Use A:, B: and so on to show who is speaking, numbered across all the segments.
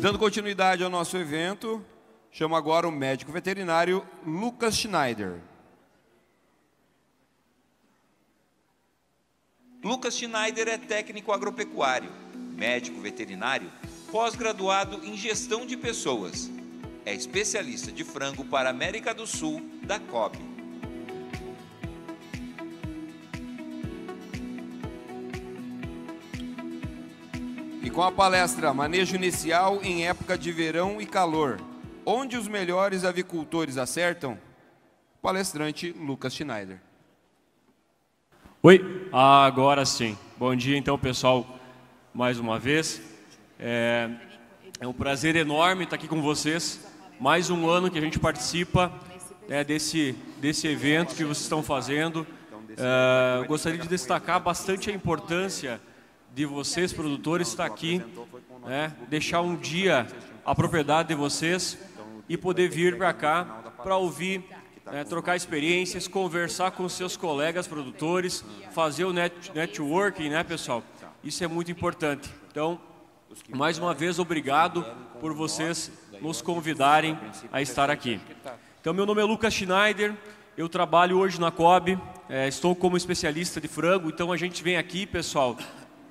A: dando continuidade ao nosso evento, chamo agora o médico veterinário Lucas Schneider. Lucas Schneider é técnico agropecuário, médico veterinário, pós-graduado em gestão de pessoas. É especialista de frango para a América do Sul da COB. e com a palestra Manejo Inicial em Época de Verão e Calor, onde os melhores avicultores acertam, palestrante Lucas Schneider. Oi, ah, agora sim. Bom dia então, pessoal, mais uma vez. É, é um prazer enorme estar aqui com vocês. Mais um ano que a gente participa é, desse, desse evento que vocês estão fazendo. É, gostaria de destacar bastante a importância de vocês, produtores, estar tá aqui, né? deixar né? um dia então, a propriedade de vocês e poder vir para cá para ouvir, tá né? trocar experiências, conversar com seus colegas produtores, fazer o net, networking, né, pessoal? Isso é muito importante. Então, mais uma vez, obrigado por vocês nos convidarem a estar aqui. Então, meu nome é Lucas Schneider, eu trabalho hoje na COB, é, estou como especialista de frango, então a gente vem aqui, pessoal,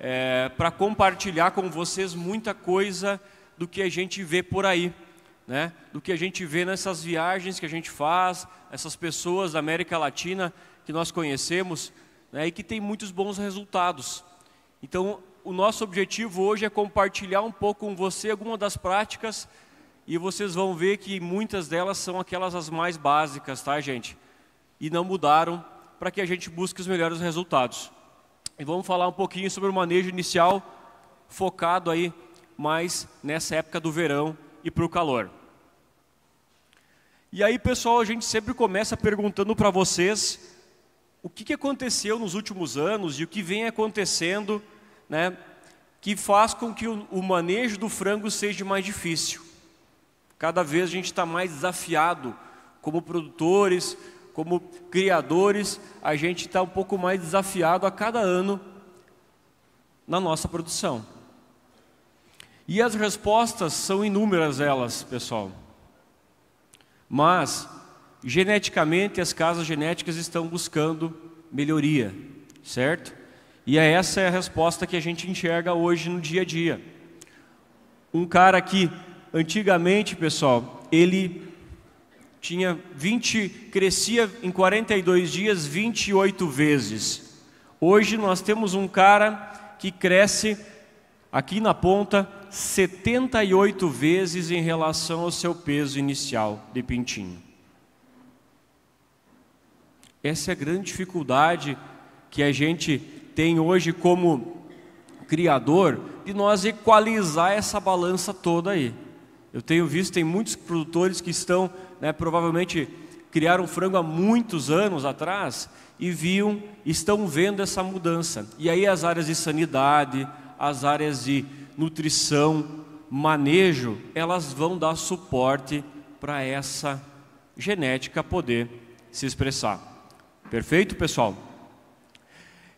A: é, para compartilhar com vocês muita coisa do que a gente vê por aí, né? do que a gente vê nessas viagens que a gente faz, essas pessoas da América Latina que nós conhecemos né? e que tem muitos bons resultados. Então, o nosso objetivo hoje é compartilhar um pouco com você alguma das práticas e vocês vão ver que muitas delas são aquelas as mais básicas, tá, gente? E não mudaram para que a gente busque os melhores resultados. E vamos falar um pouquinho sobre o manejo inicial focado aí mais nessa época do verão e para o calor. E aí, pessoal, a gente sempre começa perguntando para vocês o que, que aconteceu nos últimos anos e o que vem acontecendo, né, que faz com que o, o manejo do frango seja mais difícil. Cada vez a gente está mais desafiado como produtores, como criadores, a gente está um pouco mais desafiado a cada ano na nossa produção. E as respostas são inúmeras elas, pessoal. Mas, geneticamente, as casas genéticas estão buscando melhoria, certo? E é essa é a resposta que a gente enxerga hoje no dia a dia. Um cara que, antigamente, pessoal, ele tinha 20, crescia em 42 dias 28 vezes. Hoje nós temos um cara que cresce aqui na ponta 78 vezes em relação ao seu peso inicial de pintinho. Essa é a grande dificuldade que a gente tem hoje como criador de nós equalizar essa balança toda aí. Eu tenho visto tem muitos produtores que estão né, provavelmente criaram frango há muitos anos atrás e viam, estão vendo essa mudança. E aí as áreas de sanidade, as áreas de nutrição, manejo, elas vão dar suporte para essa genética poder se expressar. Perfeito, pessoal?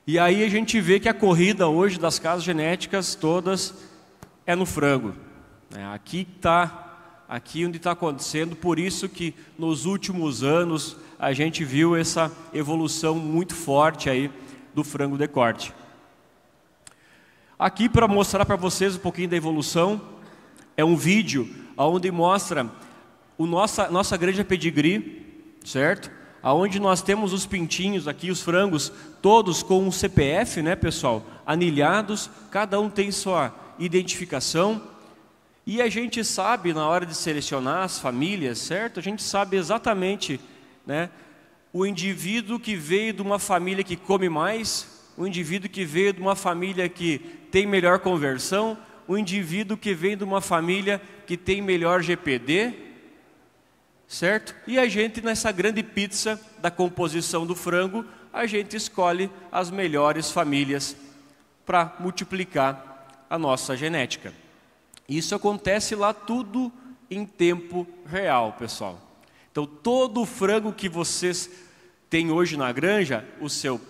A: E aí a gente vê que a corrida hoje das casas genéticas todas é no frango. Né? Aqui está aqui onde está acontecendo, por isso que nos últimos anos a gente viu essa evolução muito forte aí do frango de corte. Aqui para mostrar para vocês um pouquinho da evolução, é um vídeo onde mostra o nossa, nossa granja pedigree, certo? Aonde nós temos os pintinhos aqui, os frangos, todos com um CPF, né, pessoal? Anilhados, cada um tem sua identificação, e a gente sabe, na hora de selecionar as famílias, certo? A gente sabe exatamente né, o indivíduo que veio de uma família que come mais, o indivíduo que veio de uma família que tem melhor conversão, o indivíduo que vem de uma família que tem melhor GPD, certo? E a gente, nessa grande pizza da composição do frango, a gente escolhe as melhores famílias para multiplicar a nossa genética. Isso acontece lá tudo em tempo real, pessoal. Então, todo o frango que vocês têm hoje na granja, o seu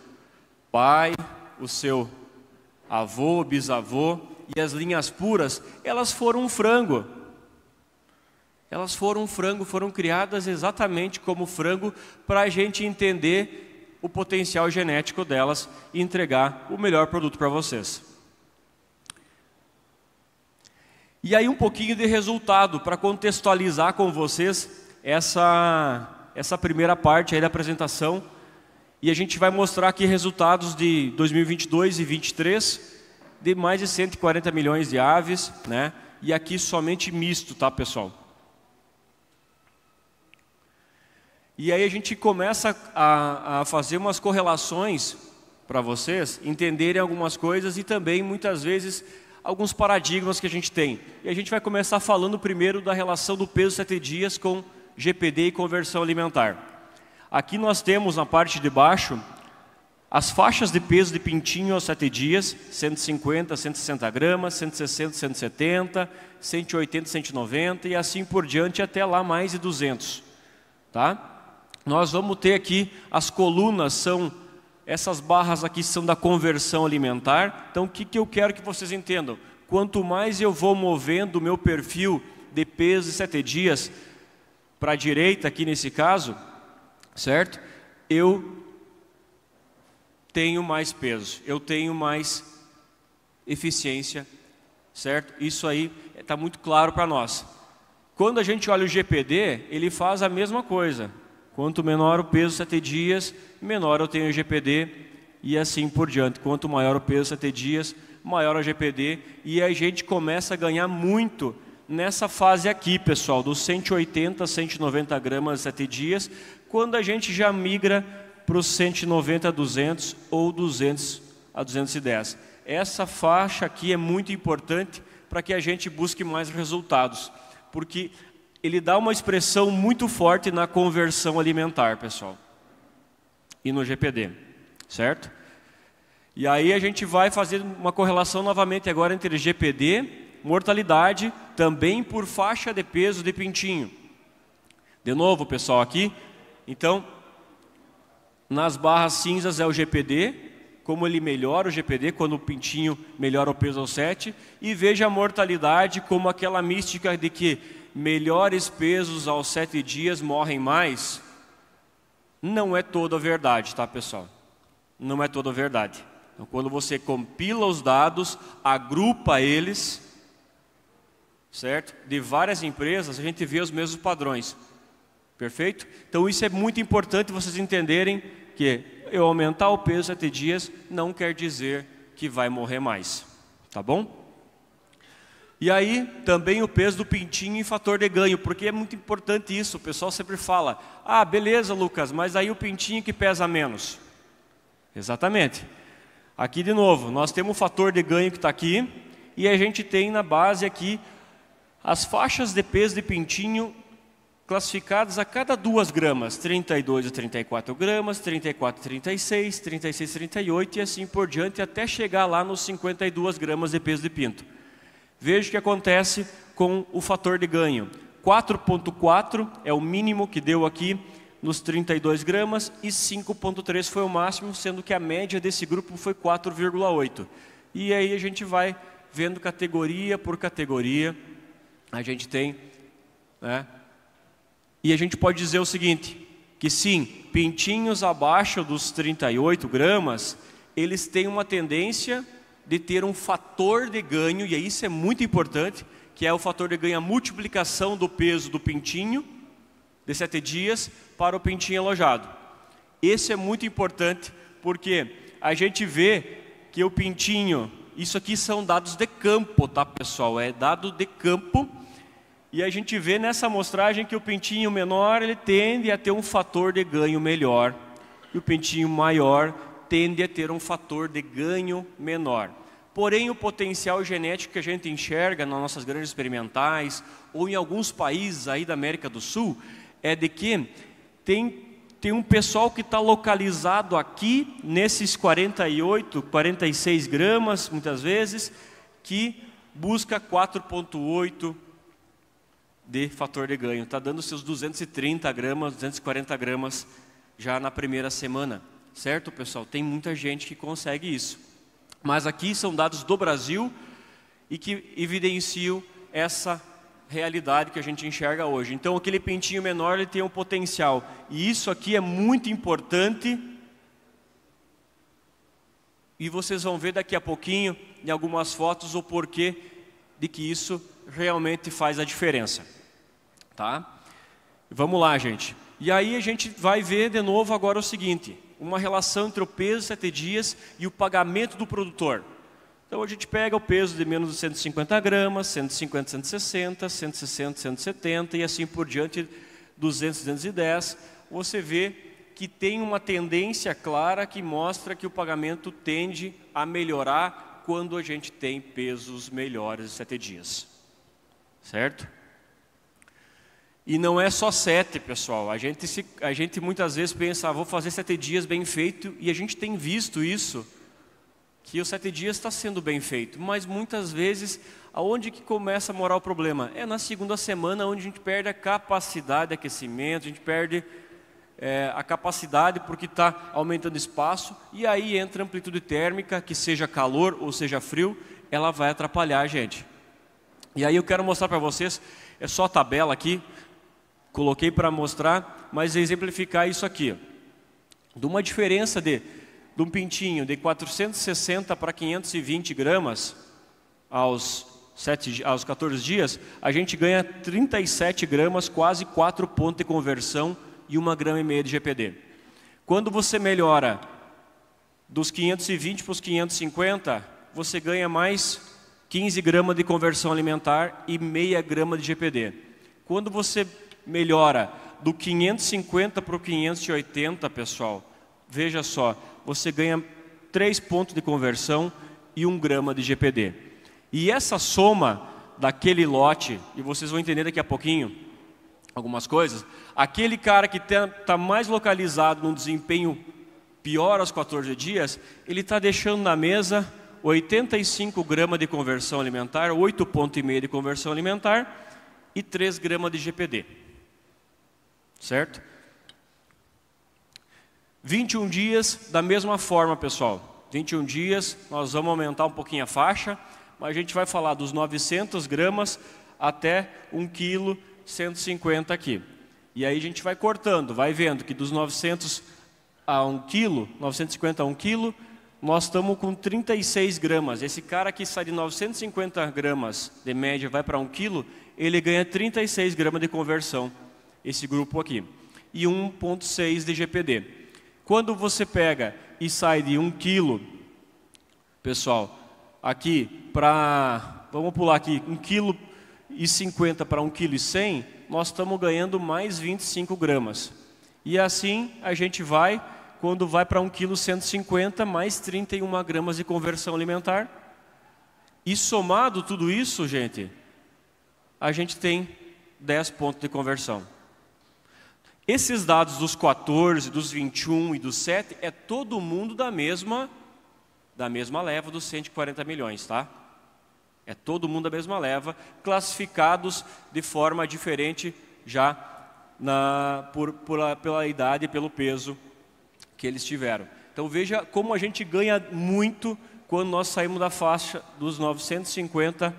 A: pai, o seu avô, bisavô e as linhas puras, elas foram um frango. Elas foram um frango, foram criadas exatamente como frango para a gente entender o potencial genético delas e entregar o melhor produto para vocês. E aí um pouquinho de resultado para contextualizar com vocês essa essa primeira parte aí da apresentação e a gente vai mostrar aqui resultados de 2022 e 2023 de mais de 140 milhões de aves, né? E aqui somente misto, tá, pessoal? E aí a gente começa a, a fazer umas correlações para vocês entenderem algumas coisas e também muitas vezes alguns paradigmas que a gente tem. E a gente vai começar falando primeiro da relação do peso sete dias com GPD e conversão alimentar. Aqui nós temos na parte de baixo as faixas de peso de pintinho aos sete dias, 150, 160 gramas, 160, 170, 180, 190 e assim por diante até lá mais de 200. Tá? Nós vamos ter aqui as colunas são essas barras aqui são da conversão alimentar. Então, o que, que eu quero que vocês entendam? Quanto mais eu vou movendo o meu perfil de peso em sete dias para a direita, aqui nesse caso, certo? Eu tenho mais peso, eu tenho mais eficiência, certo? Isso aí está muito claro para nós. Quando a gente olha o GPD, ele faz a mesma coisa. Quanto menor o peso sete dias, menor eu tenho o GPD e assim por diante. Quanto maior o peso sete dias, maior o GPD e a gente começa a ganhar muito nessa fase aqui, pessoal, dos 180 a 190 gramas sete dias, quando a gente já migra para os 190 a 200 ou 200 a 210. Essa faixa aqui é muito importante para que a gente busque mais resultados, porque ele dá uma expressão muito forte na conversão alimentar, pessoal. E no GPD, certo? E aí a gente vai fazer uma correlação novamente agora entre GPD, mortalidade, também por faixa de peso de pintinho. De novo, pessoal, aqui. Então, nas barras cinzas é o GPD, como ele melhora o GPD, quando o pintinho melhora o peso ao 7, e veja a mortalidade como aquela mística de que melhores pesos aos sete dias morrem mais, não é toda a verdade, tá pessoal? Não é toda a verdade. Então, quando você compila os dados, agrupa eles, certo? De várias empresas, a gente vê os mesmos padrões. Perfeito? Então isso é muito importante vocês entenderem que eu aumentar o peso sete dias não quer dizer que vai morrer mais. Tá bom? E aí também o peso do pintinho em fator de ganho, porque é muito importante isso. O pessoal sempre fala: ah, beleza, Lucas, mas aí o pintinho que pesa menos. Exatamente. Aqui de novo, nós temos o fator de ganho que está aqui, e a gente tem na base aqui as faixas de peso de pintinho classificadas a cada 2 gramas: 32 a 34 gramas, 34 a 36, 36 a 38 e assim por diante, até chegar lá nos 52 gramas de peso de pinto. Veja o que acontece com o fator de ganho. 4,4 é o mínimo que deu aqui nos 32 gramas e 5,3 foi o máximo, sendo que a média desse grupo foi 4,8. E aí a gente vai vendo categoria por categoria, a gente tem. Né? E a gente pode dizer o seguinte: que sim, pintinhos abaixo dos 38 gramas, eles têm uma tendência de ter um fator de ganho, e isso é muito importante, que é o fator de ganho, a multiplicação do peso do pintinho de sete dias para o pintinho alojado. Esse é muito importante porque a gente vê que o pintinho, isso aqui são dados de campo, tá pessoal? É dado de campo. E a gente vê nessa amostragem que o pintinho menor ele tende a ter um fator de ganho melhor e o pintinho maior tende a ter um fator de ganho menor. Porém, o potencial genético que a gente enxerga nas nossas grandes experimentais ou em alguns países aí da América do Sul é de que tem, tem um pessoal que está localizado aqui nesses 48, 46 gramas, muitas vezes, que busca 4,8 de fator de ganho. Está dando seus 230 gramas, 240 gramas já na primeira semana certo, pessoal? Tem muita gente que consegue isso. Mas aqui são dados do Brasil e que evidenciam essa realidade que a gente enxerga hoje. Então, aquele pintinho menor ele tem um potencial, e isso aqui é muito importante. E vocês vão ver daqui a pouquinho, em algumas fotos, o porquê de que isso realmente faz a diferença. Tá? Vamos lá, gente. E aí a gente vai ver de novo agora o seguinte: uma relação entre o peso de 7 dias e o pagamento do produtor. Então a gente pega o peso de menos de 150 gramas, 150, 160, 160, 170 e assim por diante, 200, 210. Você vê que tem uma tendência clara que mostra que o pagamento tende a melhorar quando a gente tem pesos melhores de 7 dias. Certo? E não é só sete, pessoal. A gente, se, a gente muitas vezes pensa, ah, vou fazer sete dias bem feito, e a gente tem visto isso, que os sete dias está sendo bem feito. Mas muitas vezes, aonde que começa a morar o problema? É na segunda semana, onde a gente perde a capacidade de aquecimento, a gente perde é, a capacidade porque está aumentando espaço, e aí entra amplitude térmica, que seja calor ou seja frio, ela vai atrapalhar a gente. E aí eu quero mostrar para vocês, é só a tabela aqui, Coloquei para mostrar, mas exemplificar isso aqui. De uma diferença de, de um pintinho de 460 para 520 gramas aos, aos 14 dias, a gente ganha 37 gramas, quase 4 pontos de conversão e 1 grama e meia de GPD. Quando você melhora dos 520 para os 550, você ganha mais 15 gramas de conversão alimentar e meia grama de GPD. Quando você melhora do 550 para o 580, pessoal. Veja só, você ganha 3 pontos de conversão e 1 grama de GPD. E essa soma daquele lote, e vocês vão entender daqui a pouquinho algumas coisas, aquele cara que está tá mais localizado num desempenho pior aos 14 dias, ele está deixando na mesa 85 gramas de conversão alimentar, 8,5 de conversão alimentar e 3 gramas de GPD certo? 21 dias, da mesma forma, pessoal. 21 dias, nós vamos aumentar um pouquinho a faixa, mas a gente vai falar dos 900 gramas até 1 kg 150 aqui. E aí a gente vai cortando, vai vendo que dos 900 a 1 kg, 950 a 1 kg, nós estamos com 36 gramas. Esse cara que sai de 950 gramas de média vai para 1 kg, ele ganha 36 gramas de conversão esse grupo aqui, e 1,6 de GPD. Quando você pega e sai de 1 quilo, pessoal, aqui para, vamos pular aqui, 1 quilo e 50 para 1 quilo e 100, nós estamos ganhando mais 25 gramas. E assim a gente vai, quando vai para 1 quilo 150, mais 31 gramas de conversão alimentar. E somado tudo isso, gente, a gente tem 10 pontos de conversão. Esses dados dos 14, dos 21 e dos 7 é todo mundo da mesma da mesma leva dos 140 milhões, tá? É todo mundo da mesma leva, classificados de forma diferente já na, por, pela, pela idade e pelo peso que eles tiveram. Então veja como a gente ganha muito quando nós saímos da faixa dos 950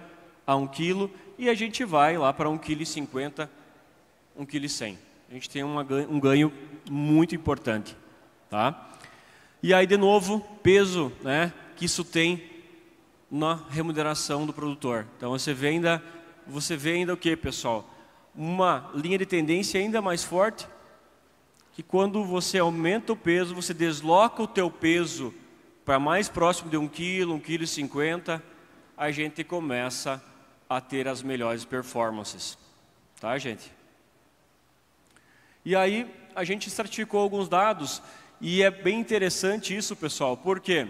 A: a 1 quilo e a gente vai lá para 1,50 kg, 1,100 kg a gente tem uma, um ganho muito importante. Tá? E aí, de novo, peso né, que isso tem na remuneração do produtor. Então, você vê ainda, você vê ainda o que, pessoal? Uma linha de tendência ainda mais forte, que quando você aumenta o peso, você desloca o teu peso para mais próximo de 1 kg, 1,50 kg, a gente começa a ter as melhores performances. Tá, gente? E aí a gente certificou alguns dados e é bem interessante isso, pessoal, porque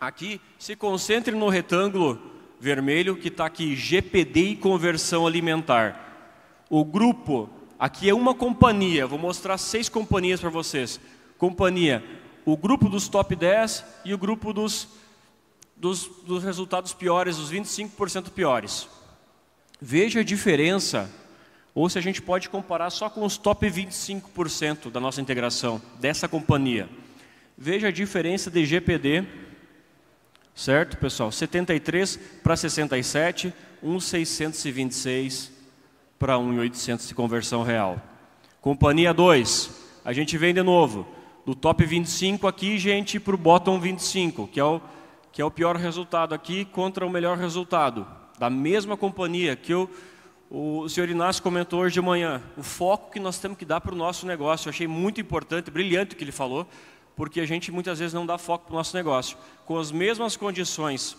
A: aqui se concentre no retângulo vermelho que está aqui GPD e conversão alimentar. O grupo aqui é uma companhia, vou mostrar seis companhias para vocês. Companhia, o grupo dos top 10 e o grupo dos, dos, dos resultados piores, os 25% piores. Veja a diferença ou se a gente pode comparar só com os top 25% da nossa integração dessa companhia. Veja a diferença de GPD, certo, pessoal? 73 para 67, 1,626 para 1,800 de conversão real. Companhia 2, a gente vem de novo do top 25 aqui, gente, para o bottom 25, que é o, que é o pior resultado aqui contra o melhor resultado da mesma companhia que eu o senhor Inácio comentou hoje de manhã o foco que nós temos que dar para o nosso negócio. Eu achei muito importante, brilhante o que ele falou, porque a gente muitas vezes não dá foco para o nosso negócio. Com as mesmas condições,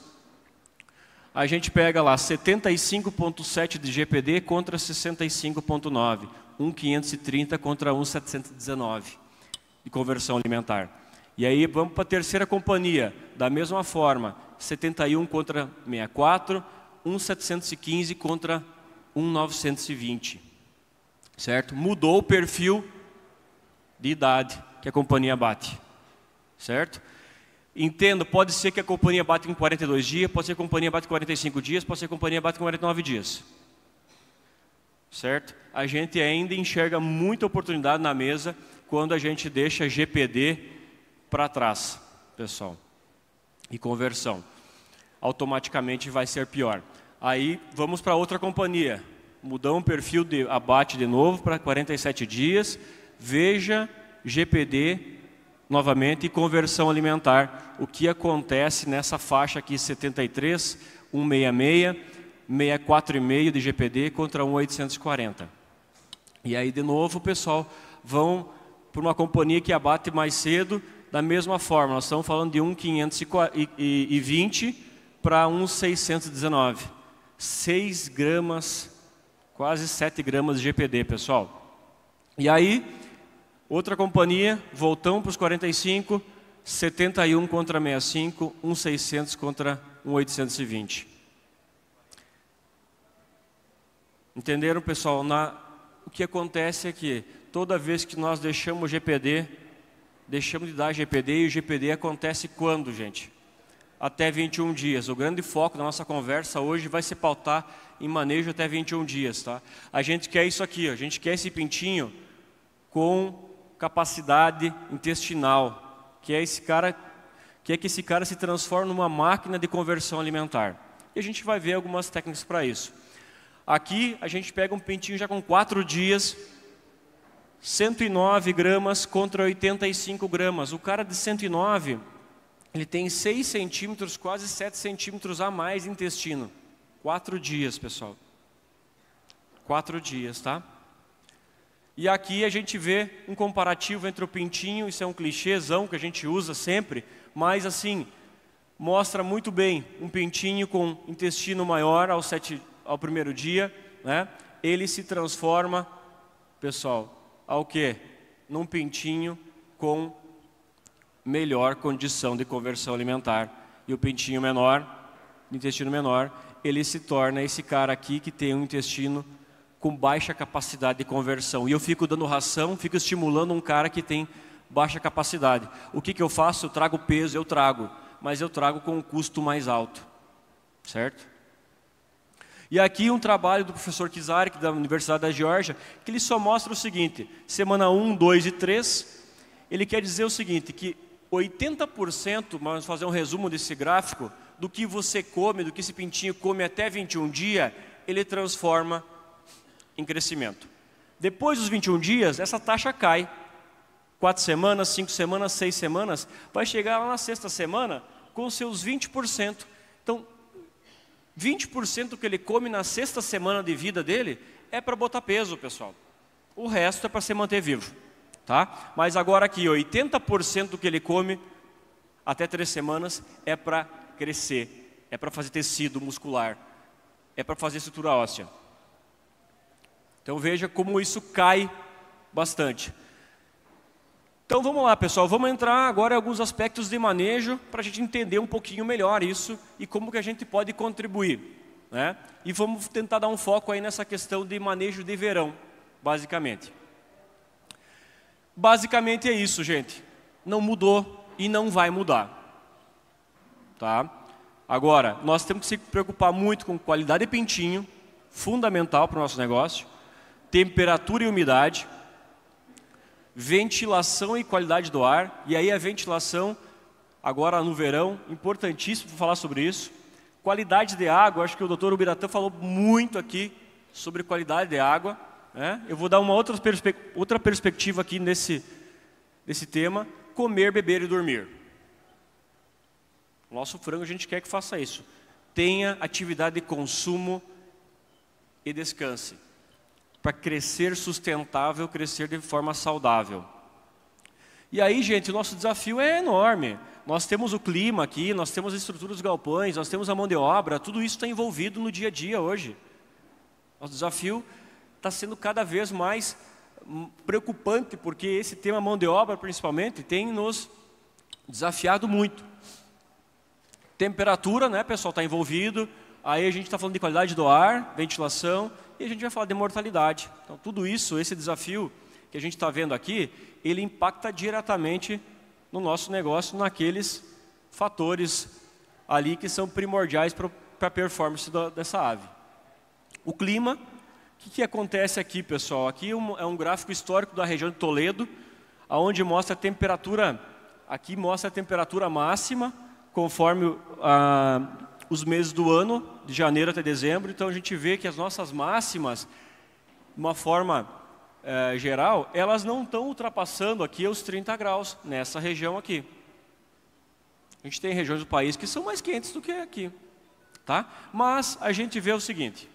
A: a gente pega lá 75,7 de GPD contra 65,9, 1,530 contra 1,719 de conversão alimentar. E aí vamos para a terceira companhia, da mesma forma, 71 contra 64, 1,715 contra 1920, certo? Mudou o perfil de idade que a companhia bate, certo? Entendo, pode ser que a companhia bate com 42 dias, pode ser que a companhia bate com 45 dias, pode ser que a companhia bate com 49 dias. Certo? A gente ainda enxerga muita oportunidade na mesa quando a gente deixa GPD para trás, pessoal. E conversão. Automaticamente vai ser pior. Aí vamos para outra companhia. Mudou o perfil de abate de novo para 47 dias. Veja GPD novamente e conversão alimentar. O que acontece nessa faixa aqui 73, 166, 64,5 de GPD contra 1,840. E aí de novo o pessoal vão para uma companhia que abate mais cedo da mesma forma. Nós estamos falando de 1,520 para 1,619. 6 gramas, quase 7 gramas de GPD, pessoal. E aí, outra companhia, voltamos para os 45, 71 contra 65, 1,600 contra 1,820. Entenderam, pessoal? Na, o que acontece é que toda vez que nós deixamos o GPD, deixamos de dar GPD, e o GPD acontece quando, gente? até 21 dias. O grande foco da nossa conversa hoje vai se pautar em manejo até 21 dias, tá? A gente quer isso aqui, a gente quer esse pintinho com capacidade intestinal, que é esse cara, que é que esse cara se transforma numa máquina de conversão alimentar. E a gente vai ver algumas técnicas para isso. Aqui a gente pega um pintinho já com 4 dias, 109 gramas contra 85 gramas. O cara de 109 ele tem 6 centímetros, quase 7 centímetros a mais de intestino. Quatro dias, pessoal. Quatro dias, tá? E aqui a gente vê um comparativo entre o pintinho, isso é um clichêzão que a gente usa sempre, mas assim, mostra muito bem um pintinho com intestino maior ao, sete, ao primeiro dia, né? ele se transforma, pessoal, ao quê? Num pintinho com melhor condição de conversão alimentar. E o pintinho menor, intestino menor, ele se torna esse cara aqui que tem um intestino com baixa capacidade de conversão. E eu fico dando ração, fico estimulando um cara que tem baixa capacidade. O que, que eu faço? Eu trago peso, eu trago, mas eu trago com um custo mais alto, certo? E aqui um trabalho do professor Kizarik, é da Universidade da Geórgia, que ele só mostra o seguinte: semana 1, 2 e 3, ele quer dizer o seguinte, que 80%, vamos fazer um resumo desse gráfico, do que você come, do que esse pintinho come até 21 dias, ele transforma em crescimento. Depois dos 21 dias, essa taxa cai. Quatro semanas, cinco semanas, seis semanas, vai chegar lá na sexta semana com seus 20%. Então, 20% que ele come na sexta semana de vida dele é para botar peso, pessoal. O resto é para se manter vivo tá? Mas agora aqui, 80% do que ele come até três semanas é para crescer, é para fazer tecido muscular, é para fazer estrutura óssea. Então veja como isso cai bastante. Então vamos lá, pessoal, vamos entrar agora em alguns aspectos de manejo para a gente entender um pouquinho melhor isso e como que a gente pode contribuir. Né? E vamos tentar dar um foco aí nessa questão de manejo de verão, basicamente. Basicamente é isso, gente. Não mudou e não vai mudar. Tá? Agora, nós temos que se preocupar muito com qualidade de pintinho, fundamental para o nosso negócio, temperatura e umidade, ventilação e qualidade do ar, e aí a ventilação, agora no verão, importantíssimo falar sobre isso. Qualidade de água, acho que o doutor Ubiratã falou muito aqui sobre qualidade de água. Né? Eu vou dar uma outra, perspe outra perspectiva aqui nesse, nesse tema: comer, beber e dormir. Nosso frango a gente quer que faça isso. Tenha atividade de consumo e descanse. Para crescer sustentável, crescer de forma saudável. E aí, gente, o nosso desafio é enorme. Nós temos o clima aqui, nós temos a estrutura dos galpões, nós temos a mão de obra, tudo isso está envolvido no dia a dia hoje. Nosso desafio está sendo cada vez mais hum, preocupante, porque esse tema mão de obra, principalmente, tem nos desafiado muito. Temperatura, né, pessoal, está envolvido. Aí a gente está falando de qualidade do ar, ventilação, e a gente vai falar de mortalidade. Então, tudo isso, esse desafio que a gente está vendo aqui, ele impacta diretamente no nosso negócio, naqueles fatores ali que são primordiais para a performance da, dessa ave. O clima, o que, que acontece aqui, pessoal? Aqui é um, é um gráfico histórico da região de Toledo, aonde mostra a temperatura, aqui mostra a temperatura máxima, conforme ah, os meses do ano, de janeiro até dezembro. Então a gente vê que as nossas máximas, de uma forma eh, geral, elas não estão ultrapassando aqui os 30 graus, nessa região aqui. A gente tem regiões do país que são mais quentes do que aqui. Tá? Mas a gente vê o seguinte,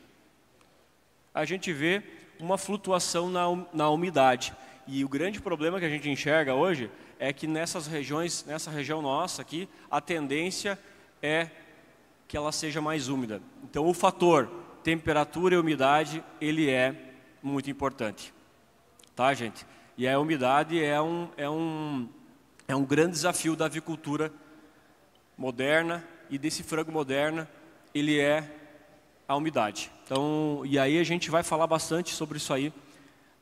A: a gente vê uma flutuação na, na umidade. E o grande problema que a gente enxerga hoje é que nessas regiões, nessa região nossa aqui, a tendência é que ela seja mais úmida. Então, o fator temperatura e umidade, ele é muito importante. Tá, gente? E a umidade é um, é um, é um grande desafio da avicultura moderna e desse frango moderna, ele é a umidade. Então, e aí a gente vai falar bastante sobre isso aí,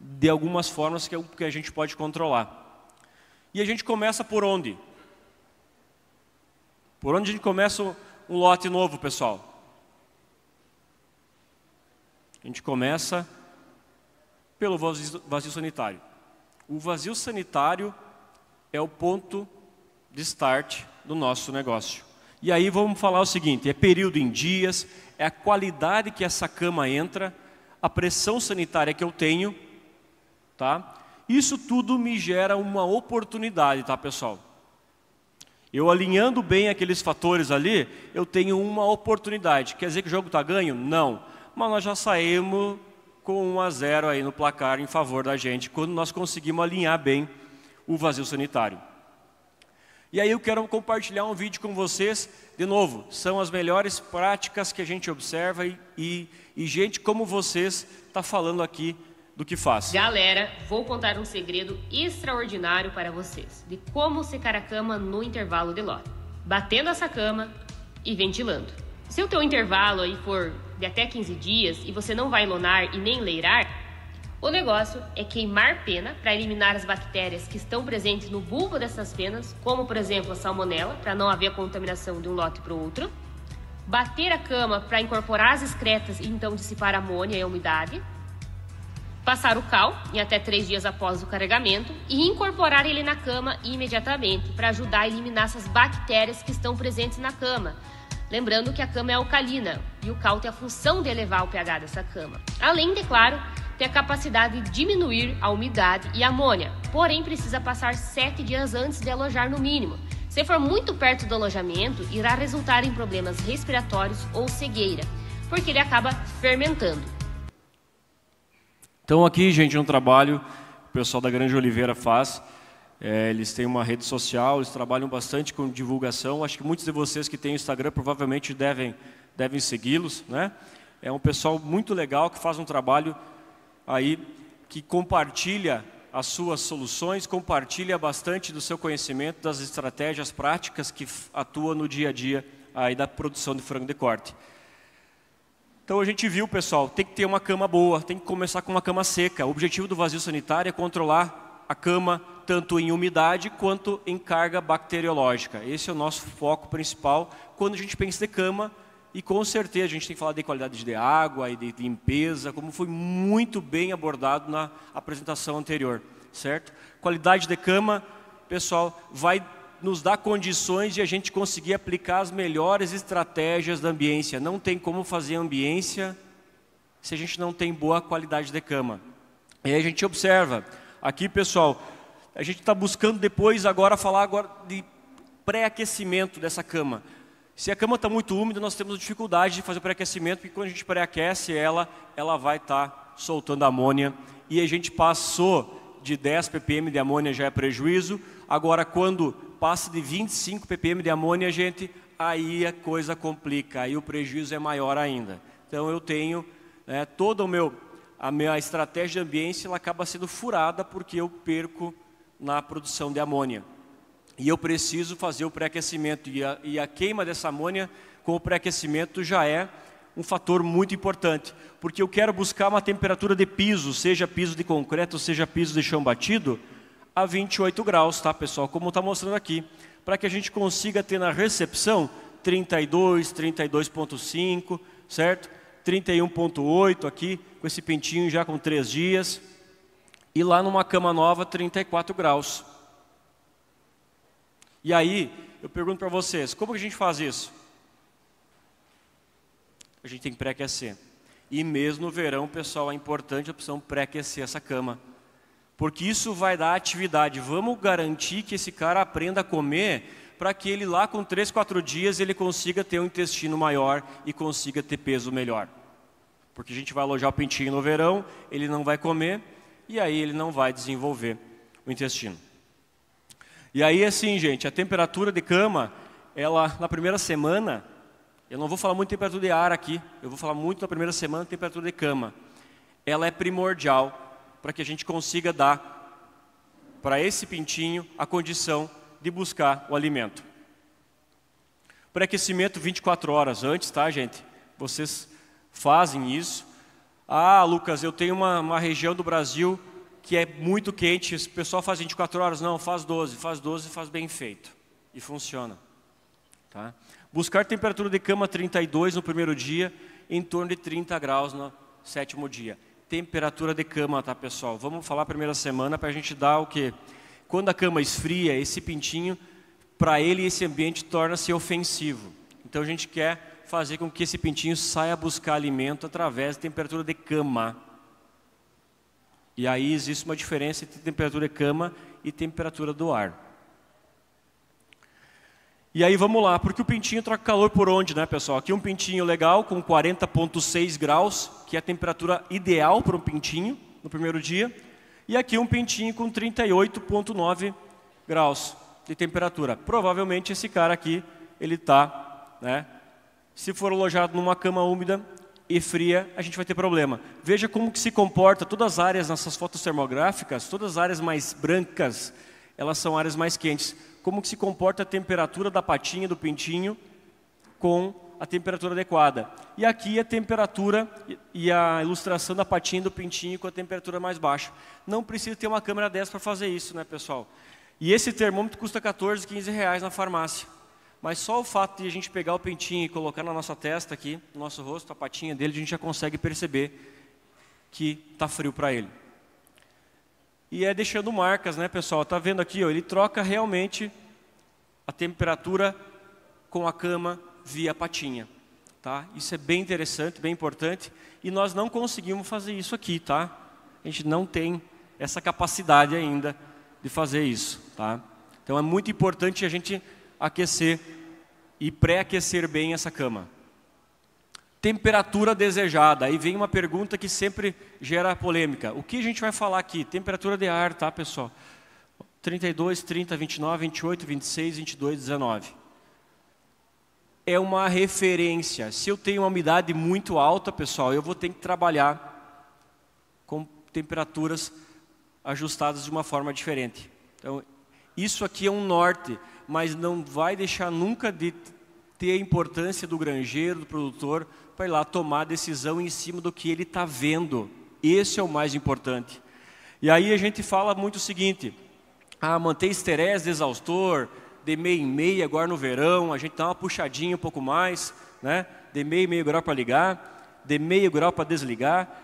A: de algumas formas que, é que a gente pode controlar. E a gente começa por onde? Por onde a gente começa um lote novo, pessoal? A gente começa pelo vazio, vazio sanitário. O vazio sanitário é o ponto de start do nosso negócio. E aí vamos falar o seguinte: é período em dias, é a qualidade que essa cama entra, a pressão sanitária que eu tenho, tá? Isso tudo me gera uma oportunidade, tá, pessoal? Eu alinhando bem aqueles fatores ali, eu tenho uma oportunidade. Quer dizer que o jogo está ganho? Não. Mas nós já saímos com 1 a 0 aí no placar em favor da gente, quando nós conseguimos alinhar bem o vazio sanitário. E aí eu quero compartilhar um vídeo com vocês de novo, são as melhores práticas que a gente observa e, e, e gente como vocês está falando aqui do que faz.
B: Galera, vou contar um segredo extraordinário para vocês de como secar a cama no intervalo de lote, Batendo essa cama e ventilando. Se o teu intervalo aí for de até 15 dias e você não vai lonar e nem leirar, o negócio é queimar pena para eliminar as bactérias que estão presentes no bulbo dessas penas, como por exemplo a salmonela, para não haver contaminação de um lote para o outro. Bater a cama para incorporar as excretas e então dissipar amônia e a umidade. Passar o cal em até três dias após o carregamento e incorporar ele na cama imediatamente para ajudar a eliminar essas bactérias que estão presentes na cama, Lembrando que a cama é alcalina e o cal tem a função de elevar o pH dessa cama. Além de, é claro, tem a capacidade de diminuir a umidade e a amônia, porém precisa passar 7 dias antes de alojar no mínimo. Se for muito perto do alojamento, irá resultar em problemas respiratórios ou cegueira, porque ele acaba fermentando.
A: Então aqui, gente, um trabalho que o pessoal da Grande Oliveira faz. É, eles têm uma rede social, eles trabalham bastante com divulgação. Acho que muitos de vocês que têm Instagram provavelmente devem, devem segui-los. Né? É um pessoal muito legal que faz um trabalho aí que compartilha as suas soluções, compartilha bastante do seu conhecimento, das estratégias práticas que atua no dia a dia aí da produção de frango de corte. Então a gente viu, pessoal, tem que ter uma cama boa, tem que começar com uma cama seca. O objetivo do vazio sanitário é controlar a cama tanto em umidade quanto em carga bacteriológica. Esse é o nosso foco principal quando a gente pensa de cama e com certeza a gente tem que falar de qualidade de água e de limpeza, como foi muito bem abordado na apresentação anterior, certo? Qualidade de cama, pessoal, vai nos dar condições de a gente conseguir aplicar as melhores estratégias da ambiência. Não tem como fazer ambiência se a gente não tem boa qualidade de cama. E aí a gente observa, aqui pessoal, a gente está buscando depois agora falar agora de pré-aquecimento dessa cama. Se a cama está muito úmida, nós temos dificuldade de fazer o pré-aquecimento, porque quando a gente pré-aquece ela, ela vai estar tá soltando amônia. E a gente passou de 10 ppm de amônia já é prejuízo. Agora, quando passa de 25 ppm de amônia, gente, aí a coisa complica, aí o prejuízo é maior ainda. Então, eu tenho né, toda o meu, a minha estratégia de ambiência ela acaba sendo furada porque eu perco na produção de amônia e eu preciso fazer o pré-aquecimento. E, e, a queima dessa amônia com o pré-aquecimento já é um fator muito importante, porque eu quero buscar uma temperatura de piso, seja piso de concreto, seja piso de chão batido, a 28 graus, tá, pessoal? Como está mostrando aqui, para que a gente consiga ter na recepção 32, 32.5, certo? 31.8 aqui, com esse pentinho já com 3 dias. E lá numa cama nova, 34 graus. E aí, eu pergunto para vocês, como que a gente faz isso? A gente tem que pré-aquecer. E mesmo no verão, pessoal, é importante a opção pré-aquecer essa cama. Porque isso vai dar atividade. Vamos garantir que esse cara aprenda a comer para que ele lá com 3, 4 dias ele consiga ter um intestino maior e consiga ter peso melhor. Porque a gente vai alojar o pintinho no verão, ele não vai comer e aí ele não vai desenvolver o intestino. E aí, assim, gente, a temperatura de cama, ela na primeira semana, eu não vou falar muito de temperatura de ar aqui, eu vou falar muito na primeira semana de temperatura de cama. Ela é primordial para que a gente consiga dar para esse pintinho a condição de buscar o alimento. Pré-aquecimento 24 horas antes, tá, gente? Vocês fazem isso. Ah, Lucas, eu tenho uma, uma região do Brasil que é muito quente, o pessoal faz 24 horas, não, faz 12, faz 12, faz bem feito. E funciona. Tá? Buscar temperatura de cama 32 no primeiro dia, em torno de 30 graus no sétimo dia. Temperatura de cama, tá pessoal? Vamos falar a primeira semana para a gente dar o quê? Quando a cama esfria, esse pintinho, para ele esse ambiente torna-se ofensivo. Então a gente quer fazer com que esse pintinho saia buscar alimento através de temperatura de cama. E aí existe uma diferença entre temperatura de cama e temperatura do ar. E aí vamos lá, porque o pintinho troca calor por onde, né, pessoal? Aqui um pintinho legal com 40.6 graus, que é a temperatura ideal para um pintinho no primeiro dia. E aqui um pintinho com 38.9 graus de temperatura. Provavelmente esse cara aqui, ele está, né, se for alojado numa cama úmida, e fria, a gente vai ter problema. Veja como que se comporta todas as áreas nessas fotos termográficas, todas as áreas mais brancas, elas são áreas mais quentes. Como que se comporta a temperatura da patinha, do pintinho, com a temperatura adequada. E aqui a temperatura e a ilustração da patinha do pintinho com a temperatura mais baixa. Não precisa ter uma câmera dessa para fazer isso, né, pessoal? E esse termômetro custa 14, 15 reais na farmácia. Mas só o fato de a gente pegar o pentinho e colocar na nossa testa aqui, no nosso rosto, a patinha dele, a gente já consegue perceber que está frio para ele. E é deixando marcas, né, pessoal? Está vendo aqui, ó, ele troca realmente a temperatura com a cama via patinha. Tá? Isso é bem interessante, bem importante. E nós não conseguimos fazer isso aqui, tá? A gente não tem essa capacidade ainda de fazer isso, tá? Então é muito importante a gente aquecer e pré-aquecer bem essa cama. Temperatura desejada. Aí vem uma pergunta que sempre gera polêmica. O que a gente vai falar aqui? Temperatura de ar, tá, pessoal? 32, 30, 29, 28, 26, 22, 19 é uma referência. Se eu tenho uma umidade muito alta, pessoal, eu vou ter que trabalhar com temperaturas ajustadas de uma forma diferente. Então, isso aqui é um norte mas não vai deixar nunca de ter a importância do granjeiro, do produtor, para ir lá tomar a decisão em cima do que ele está vendo. Esse é o mais importante. E aí a gente fala muito o seguinte: ah, manter esterés de exaustor, de meio em meio agora no verão, a gente dá uma puxadinha um pouco mais, né? de meio em meio grau para ligar, de meio grau para desligar.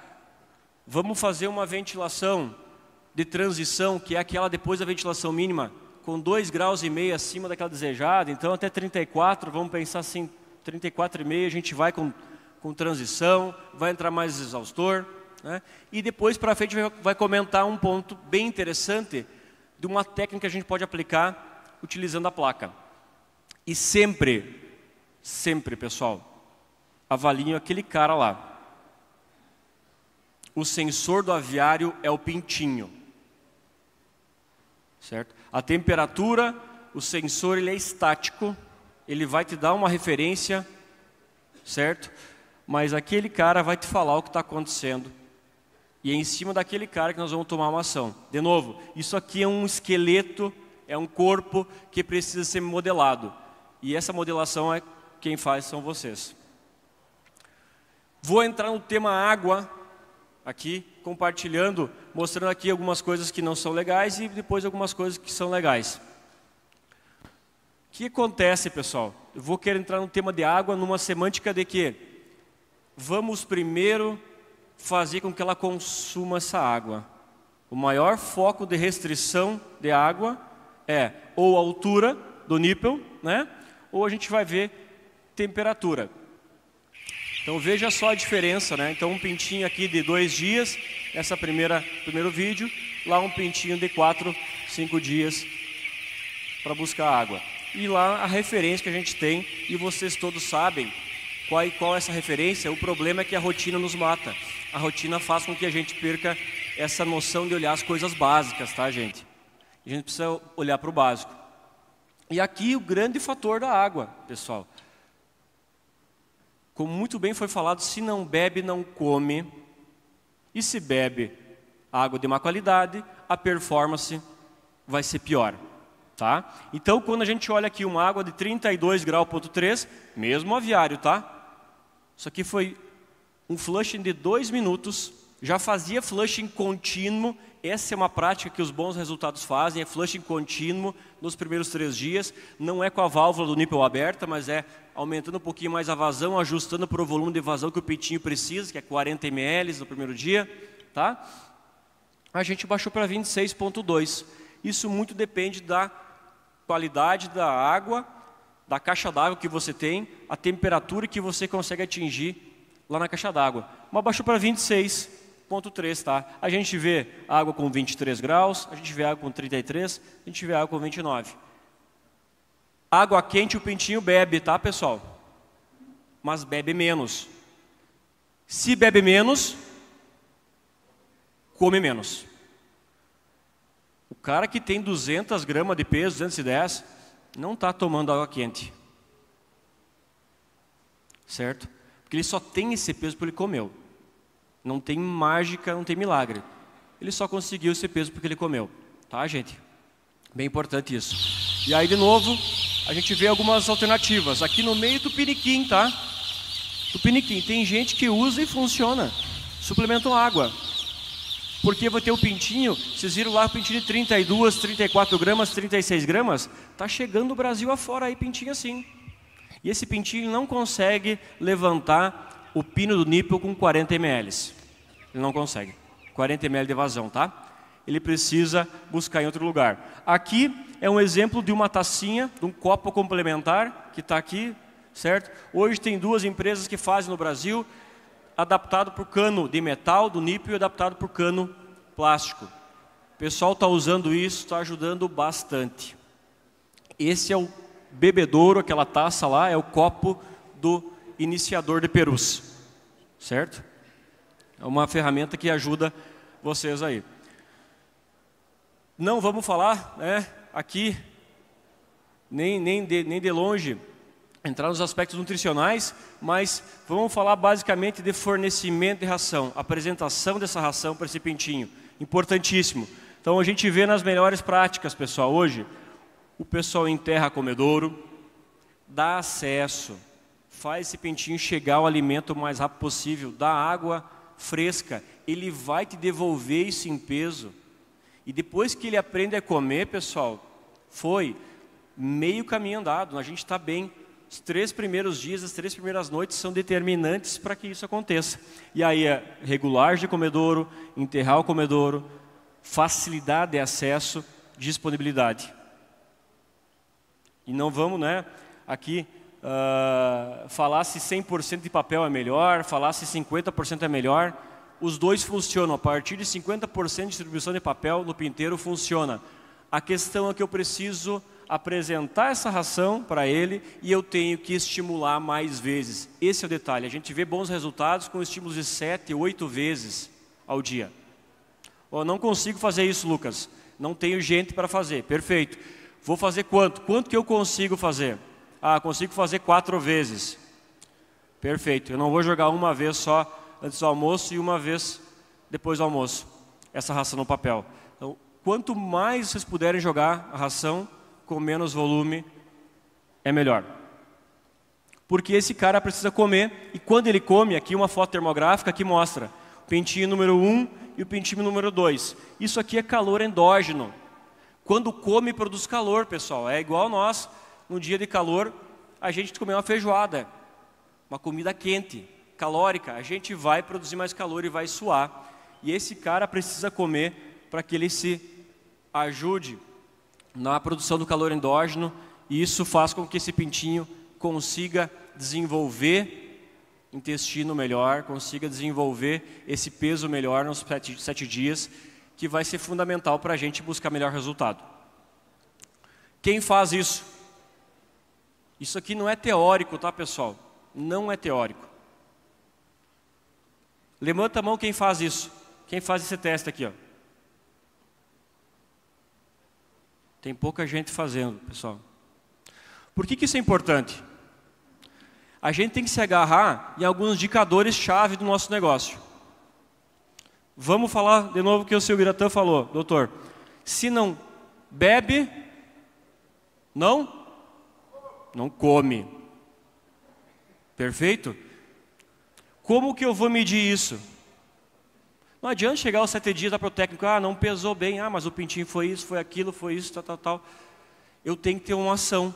A: Vamos fazer uma ventilação de transição, que é aquela depois da ventilação mínima, com dois graus e meio acima daquela desejada, então até 34, vamos pensar assim, 34 e meio a gente vai com, com transição, vai entrar mais exaustor, né? E depois para frente vai, vai comentar um ponto bem interessante de uma técnica que a gente pode aplicar utilizando a placa. E sempre, sempre, pessoal, avaliem aquele cara lá. O sensor do aviário é o pintinho certo? A temperatura, o sensor ele é estático, ele vai te dar uma referência, certo? Mas aquele cara vai te falar o que está acontecendo. E é em cima daquele cara que nós vamos tomar uma ação. De novo, isso aqui é um esqueleto, é um corpo que precisa ser modelado. E essa modelação é quem faz são vocês. Vou entrar no tema água aqui, compartilhando mostrando aqui algumas coisas que não são legais e depois algumas coisas que são legais. O que acontece, pessoal? Eu vou querer entrar no tema de água numa semântica de que vamos primeiro fazer com que ela consuma essa água. O maior foco de restrição de água é ou a altura do nipple, né? Ou a gente vai ver temperatura. Então veja só a diferença, né? Então um pintinho aqui de dois dias, nessa primeira primeiro vídeo, lá um pintinho de quatro, cinco dias para buscar água. E lá a referência que a gente tem, e vocês todos sabem qual, qual é essa referência, o problema é que a rotina nos mata. A rotina faz com que a gente perca essa noção de olhar as coisas básicas, tá, gente? A gente precisa olhar para o básico. E aqui o grande fator da água, pessoal. Como muito bem foi falado, se não bebe, não come. E se bebe água de má qualidade, a performance vai ser pior. Tá? Então, quando a gente olha aqui uma água de 32 graus ponto 3, mesmo aviário, tá? Isso aqui foi um flushing de dois minutos já fazia flushing contínuo. Essa é uma prática que os bons resultados fazem, é flushing contínuo nos primeiros três dias. Não é com a válvula do nipple aberta, mas é aumentando um pouquinho mais a vazão, ajustando para o volume de vazão que o pitinho precisa, que é 40 ml no primeiro dia, tá? A gente baixou para 26.2. Isso muito depende da qualidade da água, da caixa d'água que você tem, a temperatura que você consegue atingir lá na caixa d'água. Mas baixou para 26 ponto 3, tá? A gente vê água com 23 graus, a gente vê água com 33, a gente vê água com 29. Água quente o pintinho bebe, tá, pessoal? Mas bebe menos. Se bebe menos, come menos. O cara que tem 200 gramas de peso, 210, não está tomando água quente. Certo? Porque ele só tem esse peso porque ele comeu. Não tem mágica, não tem milagre. Ele só conseguiu esse peso porque ele comeu. Tá, gente? Bem importante isso. E aí, de novo, a gente vê algumas alternativas. Aqui no meio do piniquim, tá? Do piniquim. Tem gente que usa e funciona. Suplementam água. Porque vai ter o pintinho, vocês viram lá o pintinho de 32, 34 gramas, 36 gramas? Tá chegando o Brasil afora aí, pintinho assim. E esse pintinho não consegue levantar o pino do nípel com 40 ml. Ele não consegue. 40 ml de evasão, tá? Ele precisa buscar em outro lugar. Aqui é um exemplo de uma tacinha, de um copo complementar, que está aqui, certo? Hoje tem duas empresas que fazem no Brasil, adaptado para o cano de metal, do nípel, e adaptado para o cano plástico. O pessoal está usando isso, está ajudando bastante. Esse é o bebedouro, aquela taça lá, é o copo do iniciador de perus, certo? É uma ferramenta que ajuda vocês aí. Não vamos falar né, aqui, nem, nem, de, nem de longe, entrar nos aspectos nutricionais, mas vamos falar basicamente de fornecimento de ração, apresentação dessa ração para esse pintinho, importantíssimo. Então a gente vê nas melhores práticas, pessoal, hoje, o pessoal enterra comedouro, dá acesso faz esse pintinho chegar ao alimento o mais rápido possível, dá água fresca, ele vai te devolver isso em peso. E depois que ele aprende a comer, pessoal, foi meio caminho andado, a gente está bem. Os três primeiros dias, as três primeiras noites são determinantes para que isso aconteça. E aí é regular de comedouro, enterrar o comedouro, facilidade de acesso, disponibilidade. E não vamos, né, aqui uh, ah, 100% de papel é melhor, falasse 50% é melhor. Os dois funcionam. A partir de 50% de distribuição de papel no pinteiro funciona. A questão é que eu preciso apresentar essa ração para ele e eu tenho que estimular mais vezes. Esse é o detalhe. A gente vê bons resultados com estímulos de 7, 8 vezes ao dia. Oh, não consigo fazer isso, Lucas. Não tenho gente para fazer. Perfeito. Vou fazer quanto? Quanto que eu consigo fazer? Ah, consigo fazer quatro vezes. Perfeito. Eu não vou jogar uma vez só antes do almoço e uma vez depois do almoço. Essa ração no papel. Então, quanto mais vocês puderem jogar a ração com menos volume, é melhor. Porque esse cara precisa comer e quando ele come, aqui uma foto termográfica que mostra o pentinho número 1 um e o pentinho número 2. Isso aqui é calor endógeno. Quando come, produz calor, pessoal. É igual nós num dia de calor, a gente comer uma feijoada, uma comida quente, calórica. A gente vai produzir mais calor e vai suar. E esse cara precisa comer para que ele se ajude na produção do calor endógeno. E isso faz com que esse pintinho consiga desenvolver intestino melhor, consiga desenvolver esse peso melhor nos sete, sete dias, que vai ser fundamental para a gente buscar melhor resultado. Quem faz isso? Isso aqui não é teórico, tá, pessoal? Não é teórico. Levanta a mão quem faz isso. Quem faz esse teste aqui, ó. Tem pouca gente fazendo, pessoal. Por que, que isso é importante? A gente tem que se agarrar em alguns indicadores-chave do nosso negócio. Vamos falar de novo o que o seu Biratã falou, doutor. Se não bebe, não não come. Perfeito? Como que eu vou medir isso? Não adianta chegar aos sete dias da o técnico, ah, não pesou bem, ah, mas o pintinho foi isso, foi aquilo, foi isso, tal, tal, tal. Eu tenho que ter uma ação.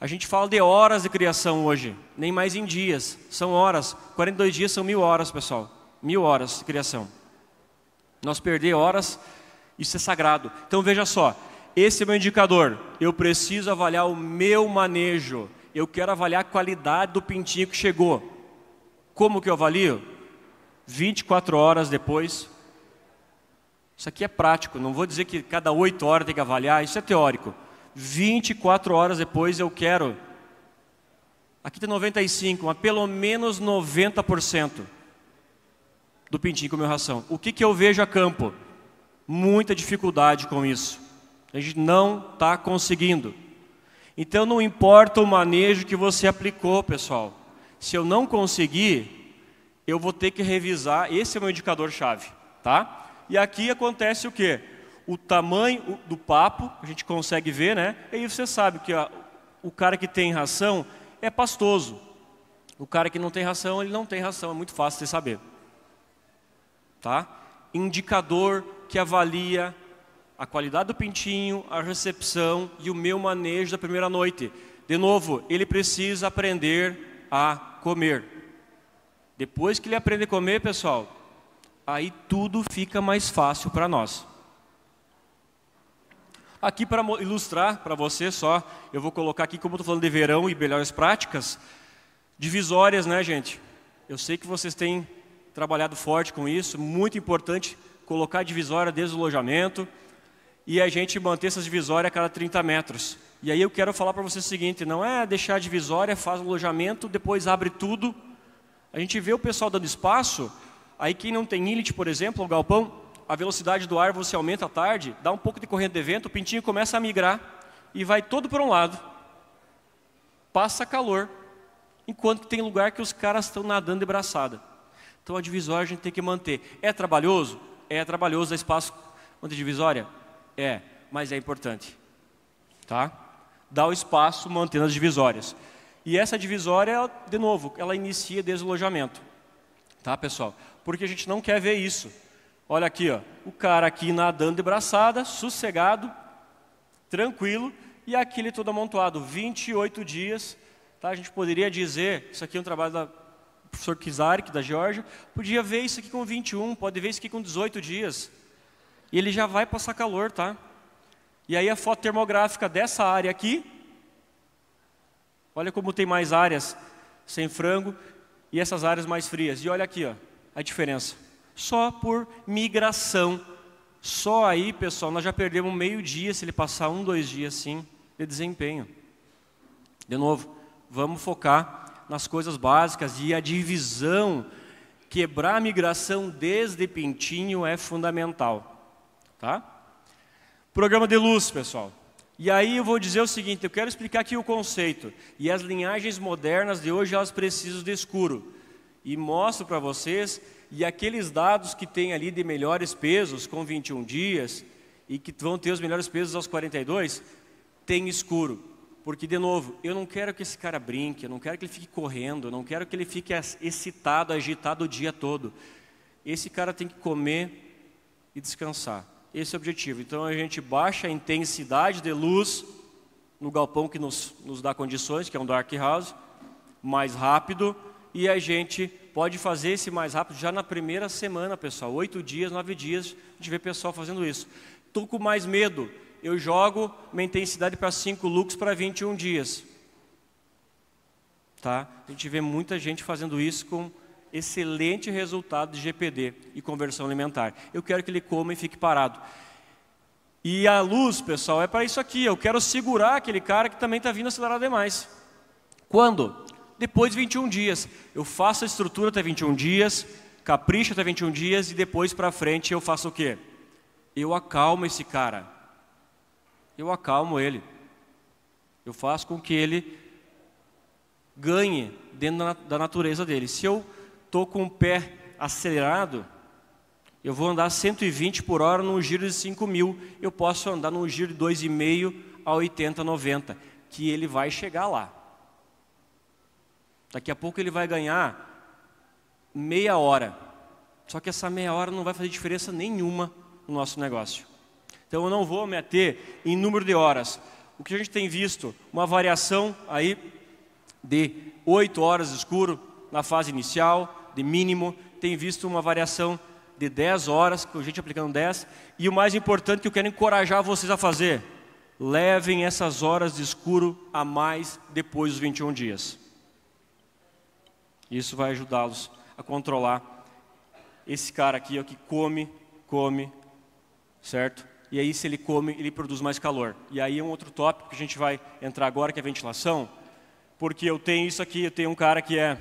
A: A gente fala de horas de criação hoje, nem mais em dias, são horas. 42 dias são mil horas, pessoal. Mil horas de criação. Nós perder horas, isso é sagrado. Então veja só, esse é meu indicador. Eu preciso avaliar o meu manejo. Eu quero avaliar a qualidade do pintinho que chegou. Como que eu avalio? 24 horas depois. Isso aqui é prático, não vou dizer que cada 8 horas tem que avaliar, isso é teórico. 24 horas depois eu quero. Aqui tem 95, mas pelo menos 90% do pintinho com meu ração. O que, que eu vejo a campo? Muita dificuldade com isso. A gente não está conseguindo. Então não importa o manejo que você aplicou, pessoal. Se eu não conseguir, eu vou ter que revisar. Esse é o meu indicador chave, tá? E aqui acontece o quê? O tamanho do papo, a gente consegue ver, né? E aí você sabe que ó, o cara que tem ração é pastoso. O cara que não tem ração, ele não tem ração, é muito fácil de saber. Tá? Indicador que avalia a qualidade do pintinho, a recepção e o meu manejo da primeira noite. De novo, ele precisa aprender a comer. Depois que ele aprende a comer, pessoal, aí tudo fica mais fácil para nós. Aqui para ilustrar para você só, eu vou colocar aqui como estou falando de verão e melhores práticas, divisórias, né, gente? Eu sei que vocês têm trabalhado forte com isso, muito importante colocar divisória desde o alojamento e a gente manter essas divisórias a cada 30 metros. E aí eu quero falar para você o seguinte: não é deixar a divisória, faz o alojamento, depois abre tudo. A gente vê o pessoal dando espaço, aí quem não tem ilite, por exemplo, o galpão, a velocidade do ar você aumenta à tarde, dá um pouco de corrente de vento, o pintinho começa a migrar e vai todo para um lado. Passa calor, enquanto tem lugar que os caras estão nadando de braçada. Então a divisória a gente tem que manter. É trabalhoso? É trabalhoso, o é espaço. Manter divisória? É, mas é importante. Tá? Dá o espaço mantendo as divisórias. E essa divisória, de novo, ela inicia deslojamento. Tá, pessoal? Porque a gente não quer ver isso. Olha aqui, ó, o cara aqui nadando de braçada, sossegado, tranquilo, e aqui ele todo amontoado, 28 dias. Tá? A gente poderia dizer, isso aqui é um trabalho da professor Kizarik, da Georgia, podia ver isso aqui com 21, pode ver isso aqui com 18 dias e ele já vai passar calor, tá? E aí a foto termográfica dessa área aqui, olha como tem mais áreas sem frango e essas áreas mais frias. E olha aqui, ó, a diferença. Só por migração. Só aí, pessoal, nós já perdemos meio dia se ele passar um, dois dias assim de desempenho. De novo, vamos focar nas coisas básicas e a divisão, quebrar a migração desde pintinho é fundamental tá? Programa de luz, pessoal. E aí eu vou dizer o seguinte, eu quero explicar aqui o conceito. E as linhagens modernas de hoje, elas precisam de escuro. E mostro para vocês, e aqueles dados que tem ali de melhores pesos com 21 dias, e que vão ter os melhores pesos aos 42, tem escuro. Porque, de novo, eu não quero que esse cara brinque, eu não quero que ele fique correndo, eu não quero que ele fique excitado, agitado o dia todo. Esse cara tem que comer e descansar esse objetivo. Então a gente baixa a intensidade de luz no galpão que nos, nos dá condições, que é um dark house, mais rápido, e a gente pode fazer esse mais rápido já na primeira semana, pessoal. Oito dias, nove dias, a gente vê pessoal fazendo isso. Estou com mais medo, eu jogo minha intensidade para cinco luxos para 21 dias. Tá? A gente vê muita gente fazendo isso com excelente resultado de GPD e conversão alimentar. Eu quero que ele coma e fique parado. E a luz, pessoal, é para isso aqui. Eu quero segurar aquele cara que também está vindo acelerado demais. Quando? Depois de 21 dias. Eu faço a estrutura até 21 dias, capricho até 21 dias e depois para frente eu faço o quê? Eu acalmo esse cara. Eu acalmo ele. Eu faço com que ele ganhe dentro da natureza dele. Se eu estou com o pé acelerado, eu vou andar 120 por hora num giro de 5 mil, eu posso andar num giro de 2,5 a 80, 90, que ele vai chegar lá. Daqui a pouco ele vai ganhar meia hora. Só que essa meia hora não vai fazer diferença nenhuma no nosso negócio. Então eu não vou me ater em número de horas. O que a gente tem visto, uma variação aí de 8 horas escuro, na fase inicial, de mínimo, tem visto uma variação de 10 horas, com a gente aplicando 10. E o mais importante que eu quero encorajar vocês a fazer: levem essas horas de escuro a mais depois dos 21 dias. Isso vai ajudá-los a controlar esse cara aqui ó, que come, come, certo? E aí, se ele come, ele produz mais calor. E aí, um outro tópico que a gente vai entrar agora, que é ventilação, porque eu tenho isso aqui, eu tenho um cara que é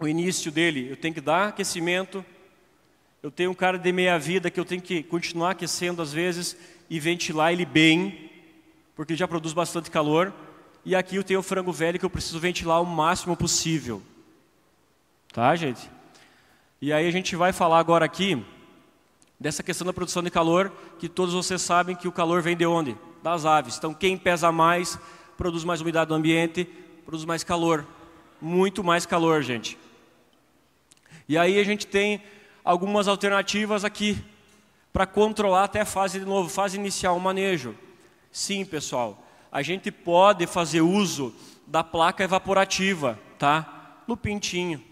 A: o início dele, eu tenho que dar aquecimento, eu tenho um cara de meia vida que eu tenho que continuar aquecendo às vezes e ventilar ele bem, porque ele já produz bastante calor. E aqui eu tenho o frango velho que eu preciso ventilar o máximo possível. Tá, gente? E aí a gente vai falar agora aqui dessa questão da produção de calor, que todos vocês sabem que o calor vem de onde? Das aves. Então quem pesa mais produz mais umidade do ambiente, produz mais calor. Muito mais calor, gente. E aí a gente tem algumas alternativas aqui para controlar até a fase de novo, fase inicial, o manejo. Sim, pessoal, a gente pode fazer uso da placa evaporativa, tá? No pintinho.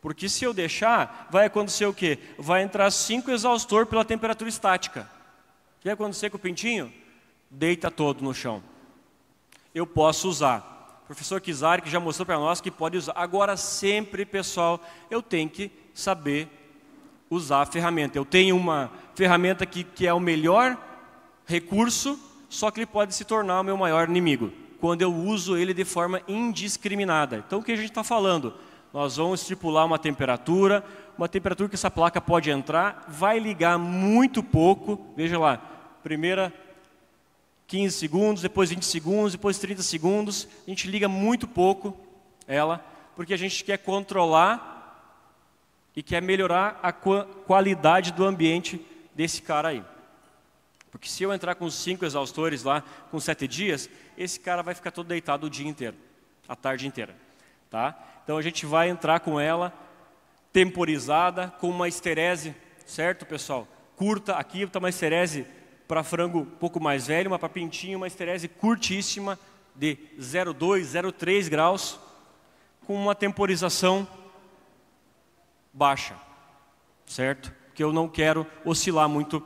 A: Porque se eu deixar, vai acontecer o quê? Vai entrar cinco exaustor pela temperatura estática. O que vai acontecer com o pintinho? Deita todo no chão. Eu posso usar professor Kizar, que já mostrou para nós que pode usar. Agora, sempre, pessoal, eu tenho que saber usar a ferramenta. Eu tenho uma ferramenta que, que é o melhor recurso, só que ele pode se tornar o meu maior inimigo, quando eu uso ele de forma indiscriminada. Então, o que a gente está falando? Nós vamos estipular uma temperatura, uma temperatura que essa placa pode entrar, vai ligar muito pouco, veja lá, primeira 15 segundos, depois 20 segundos, depois 30 segundos. A gente liga muito pouco ela, porque a gente quer controlar e quer melhorar a qualidade do ambiente desse cara aí. Porque se eu entrar com cinco exaustores lá, com sete dias, esse cara vai ficar todo deitado o dia inteiro, a tarde inteira. Tá? Então a gente vai entrar com ela temporizada, com uma esterese, certo, pessoal? Curta, aqui está uma esterese para frango um pouco mais velho, uma pintinho, uma esterese curtíssima de 0,2, 0,3 graus, com uma temporização baixa, certo? Porque eu não quero oscilar muito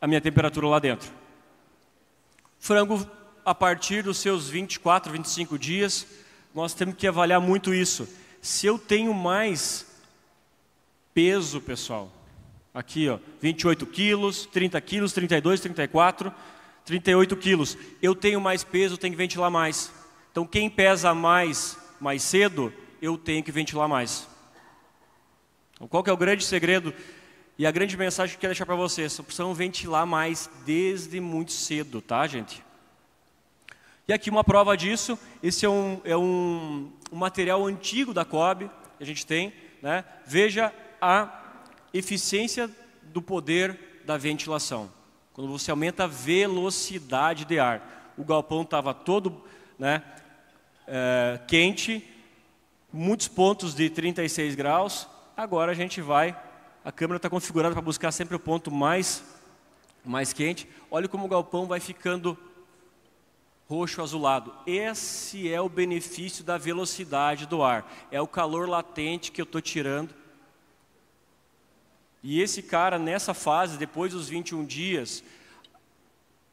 A: a minha temperatura lá dentro. Frango, a partir dos seus 24, 25 dias, nós temos que avaliar muito isso. Se eu tenho mais peso, pessoal, Aqui, ó, 28 quilos, 30 quilos, 32, 34, 38 quilos. Eu tenho mais peso, eu tenho que ventilar mais. Então, quem pesa mais, mais cedo, eu tenho que ventilar mais. Então, qual que é o grande segredo e a grande mensagem que eu quero deixar para vocês? Vocês ventilar mais desde muito cedo, tá, gente? E aqui uma prova disso. Esse é um, é um, um material antigo da COB, que a gente tem. Né? Veja a eficiência do poder da ventilação. Quando você aumenta a velocidade de ar. O galpão estava todo né, é, quente, muitos pontos de 36 graus. Agora a gente vai, a câmera está configurada para buscar sempre o ponto mais, mais quente. Olha como o galpão vai ficando roxo azulado. Esse é o benefício da velocidade do ar. É o calor latente que eu estou tirando e esse cara, nessa fase, depois dos 21 dias,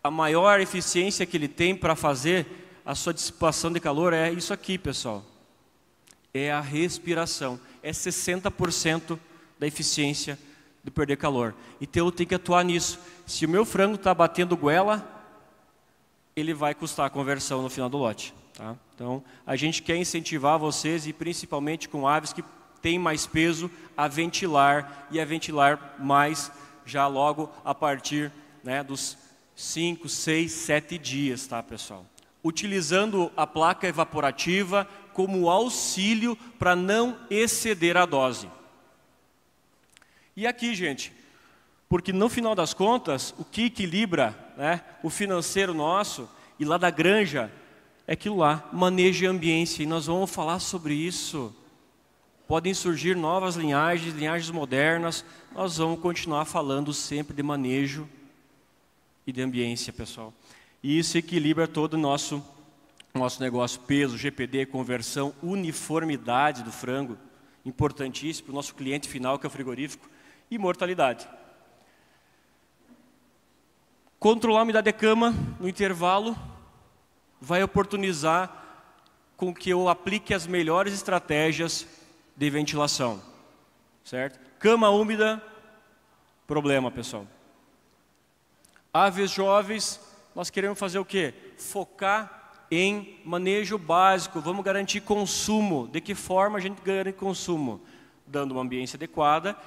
A: a maior eficiência que ele tem para fazer a sua dissipação de calor é isso aqui, pessoal. É a respiração. É 60% da eficiência de perder calor. Então eu tenho que atuar nisso. Se o meu frango está batendo goela, ele vai custar a conversão no final do lote. Tá? Então a gente quer incentivar vocês, e principalmente com aves que tem mais peso a ventilar e a ventilar mais já logo a partir né, dos 5, 6, 7 dias, tá, pessoal? Utilizando a placa evaporativa como auxílio para não exceder a dose. E aqui, gente, porque no final das contas, o que equilibra né, o financeiro nosso e lá da granja é aquilo lá, manejo e ambiência, e nós vamos falar sobre isso podem surgir novas linhagens, linhagens modernas. Nós vamos continuar falando sempre de manejo e de ambiência, pessoal. E isso equilibra todo o nosso, nosso negócio. Peso, GPD, conversão, uniformidade do frango, importantíssimo para o nosso cliente final, que é o frigorífico, e mortalidade. Controlar a umidade de cama no intervalo vai oportunizar com que eu aplique as melhores estratégias de ventilação, certo? Cama úmida, problema, pessoal. Aves jovens, nós queremos fazer o quê? Focar em manejo básico, vamos garantir consumo. De que forma a gente garante consumo? Dando uma ambiência adequada,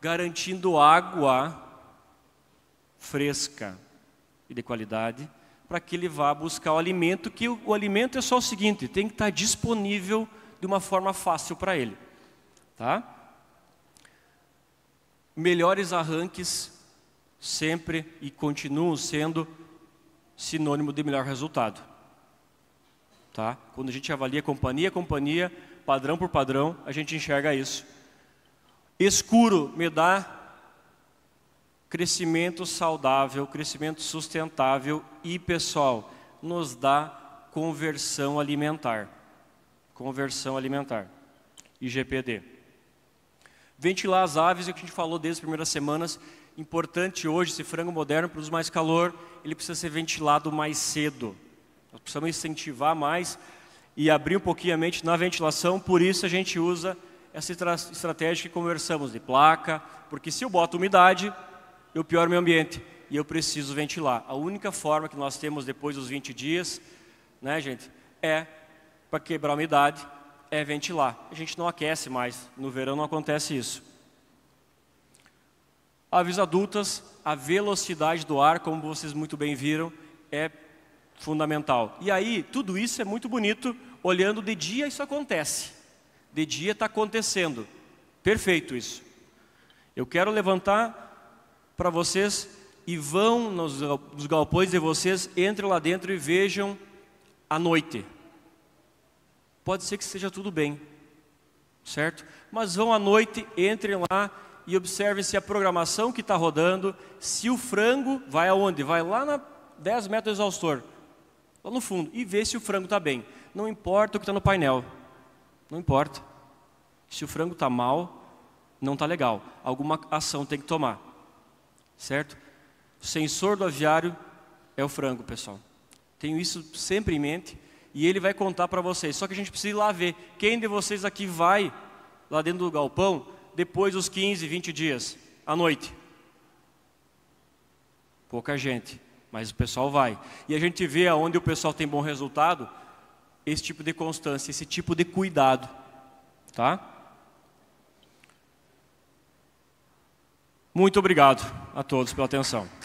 A: garantindo água fresca e de qualidade, para que ele vá buscar o alimento, que o, o alimento é só o seguinte, tem que estar disponível de uma forma fácil para ele tá? Melhores arranques sempre e continuam sendo sinônimo de melhor resultado. Tá? Quando a gente avalia companhia a companhia, padrão por padrão, a gente enxerga isso. Escuro me dá crescimento saudável, crescimento sustentável e, pessoal, nos dá conversão alimentar. Conversão alimentar, IGPD. Ventilar as aves, é o que a gente falou desde as primeiras semanas. Importante hoje, esse frango moderno produz mais calor, ele precisa ser ventilado mais cedo. Nós precisamos incentivar mais e abrir um pouquinho a mente na ventilação, por isso a gente usa essa estratégia que conversamos de placa, porque se eu boto umidade, eu pioro meu ambiente e eu preciso ventilar. A única forma que nós temos depois dos 20 dias, né, gente, é para quebrar a umidade é ventilar. A gente não aquece mais, no verão não acontece isso. Aves adultas, a velocidade do ar, como vocês muito bem viram, é fundamental. E aí, tudo isso é muito bonito, olhando de dia isso acontece. De dia está acontecendo. Perfeito isso. Eu quero levantar para vocês e vão nos, nos galpões de vocês, entrem lá dentro e vejam a noite pode ser que seja tudo bem, certo? Mas vão à noite, entrem lá e observem se a programação que está rodando, se o frango vai aonde? Vai lá na 10 metros do exaustor, lá no fundo, e vê se o frango está bem. Não importa o que está no painel, não importa. Se o frango está mal, não está legal. Alguma ação tem que tomar, certo? O sensor do aviário é o frango, pessoal. Tenho isso sempre em mente e ele vai contar para vocês. Só que a gente precisa ir lá ver quem de vocês aqui vai lá dentro do galpão depois dos 15, 20 dias à noite. Pouca gente, mas o pessoal vai. E a gente vê aonde o pessoal tem bom resultado, esse tipo de constância, esse tipo de cuidado, tá? Muito obrigado a todos pela atenção.